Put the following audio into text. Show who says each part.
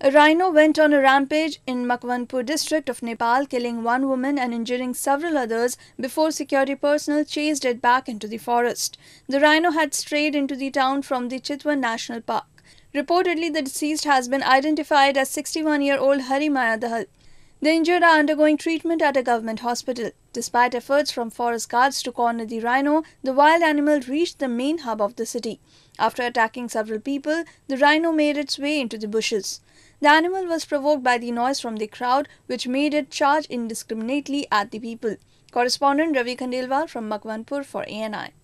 Speaker 1: A rhino went on a rampage in Makwanpur district of Nepal, killing one woman and injuring several others before security personnel chased it back into the forest. The rhino had strayed into the town from the Chitwan National Park. Reportedly, the deceased has been identified as 61 year old Harimaya Dahal. The injured are undergoing treatment at a government hospital. Despite efforts from forest guards to corner the rhino, the wild animal reached the main hub of the city. After attacking several people, the rhino made its way into the bushes. The animal was provoked by the noise from the crowd, which made it charge indiscriminately at the people. Correspondent Ravi Khandelwal from Makwanpur for ANI.